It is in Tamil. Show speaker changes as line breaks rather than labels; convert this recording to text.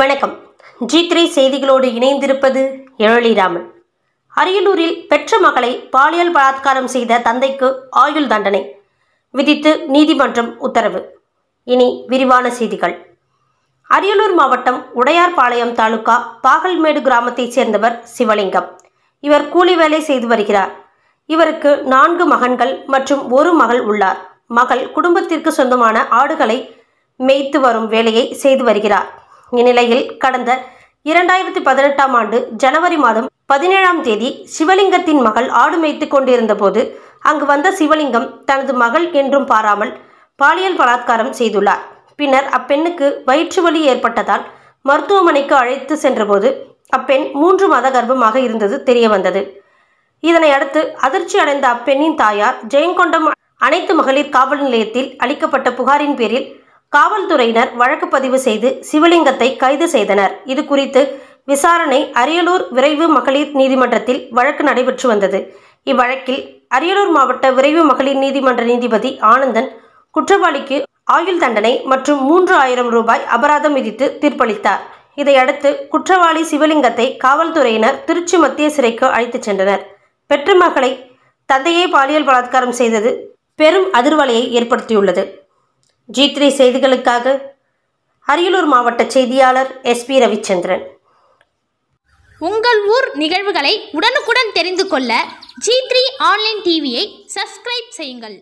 வணக்கம் ஜி த்ரீ செய்திகளோடு இணைந்திருப்பது எழிலிராமன் அரியலூரில் பெற்ற மகளை பாலியல் பலாத்காரம் செய்த தந்தைக்கு ஆயுள் தண்டனை விதித்து நீதிமன்றம் உத்தரவு இனி விரிவான செய்திகள் அரியலூர் மாவட்டம் உடையார்பாளையம் தாலுகா பாகல்மேடு கிராமத்தைச் சேர்ந்தவர் சிவலிங்கம் இவர் கூலி வேலை செய்து வருகிறார் இவருக்கு நான்கு மகன்கள் மற்றும் ஒரு மகள் உள்ளார் மகள் குடும்பத்திற்கு சொந்தமான ஆடுகளை மேய்த்து வரும் வேலையை செய்து வருகிறார் இந்நிலையில் கடந்த இரண்டாயிரத்தி பதினெட்டாம் ஆண்டு ஜனவரி மாதம் பதினேழாம் தேதி சிவலிங்கத்தின் மகள் ஆடு மேய்த்து கொண்டிருந்த போது அங்கு வந்த சிவலிங்கம் தனது மகள் என்றும் பாராமல் பாலியல் பலாத்காரம் செய்துள்ளார் பின்னர் அப்பெண்ணுக்கு வயிற்று வலி ஏற்பட்டதால் மருத்துவமனைக்கு அழைத்து சென்றபோது அப்பெண் மூன்று மத கர்ப்பமாக இருந்தது தெரிய வந்தது இதனை அடுத்து அதிர்ச்சி அடைந்த அப்பெண்ணின் தாயார் ஜெயங்கொண்டம் அனைத்து மகளிர் காவல் நிலையத்தில் அளிக்கப்பட்ட புகாரின் பேரில் காவல்துறையினர் வழக்கு பதிவு செய்து சிவலிங்கத்தை கைது செய்தனர் இது குறித்து விசாரணை அரியலூர் விரைவு மகளிர் நீதிமன்றத்தில் வழக்கு நடைபெற்று வந்தது இவ்வழக்கில் அரியலூர் மாவட்ட விரைவு மகளிர் நீதிமன்ற நீதிபதி ஆனந்தன் குற்றவாளிக்கு ஆயுள் தண்டனை மற்றும் மூன்று ஆயிரம் ரூபாய் அபராதம் விதித்து தீர்ப்பளித்தார் இதையடுத்து குற்றவாளி சிவலிங்கத்தை காவல்துறையினர் திருச்சி மத்திய சிறைக்கு அழைத்துச் சென்றனர் பெற்ற மகளை தந்தையை பாலியல் பலாத்காரம் செய்தது பெரும் அதிர்வலையை ஏற்படுத்தியுள்ளது ஜி த்ரீ செய்திகளுக்காக அரியலூர் மாவட்ட செய்தியாளர் எஸ் பி ரவிச்சந்திரன்
உங்கள் ஊர் நிகழ்வுகளை உடனுக்குடன் தெரிந்து கொள்ள ஜி த்ரீ ஆன்லைன் டிவியை சப்ஸ்கிரைப் செய்யுங்கள்